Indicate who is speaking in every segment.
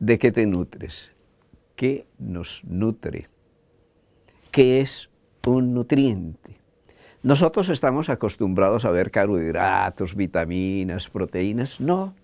Speaker 1: ¿De qué te nutres? ¿Qué nos nutre? ¿Qué es un nutriente? Nosotros estamos acostumbrados a ver carbohidratos, vitaminas, proteínas. No,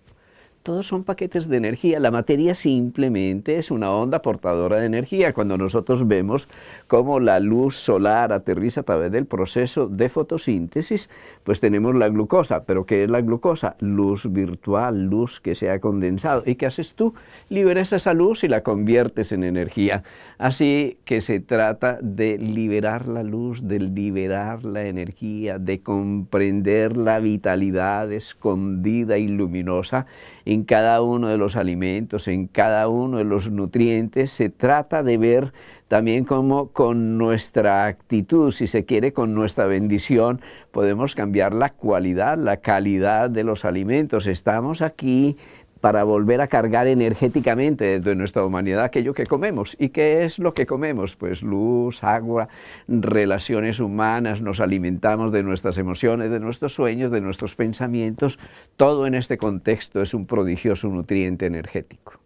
Speaker 1: todos son paquetes de energía. La materia simplemente es una onda portadora de energía. Cuando nosotros vemos cómo la luz solar aterriza a través del proceso de fotosíntesis, pues tenemos la glucosa. ¿Pero qué es la glucosa? Luz virtual, luz que se ha condensado. ¿Y qué haces tú? Liberas esa luz y la conviertes en energía. Así que se trata de liberar la luz, de liberar la energía, de comprender la vitalidad escondida y luminosa en cada uno de los alimentos, en cada uno de los nutrientes. Se trata de ver también cómo con nuestra actitud, si se quiere, con nuestra bendición, podemos cambiar la cualidad, la calidad de los alimentos. Estamos aquí para volver a cargar energéticamente dentro de nuestra humanidad aquello que comemos. ¿Y qué es lo que comemos? Pues luz, agua, relaciones humanas, nos alimentamos de nuestras emociones, de nuestros sueños, de nuestros pensamientos. Todo en este contexto es un prodigioso nutriente energético.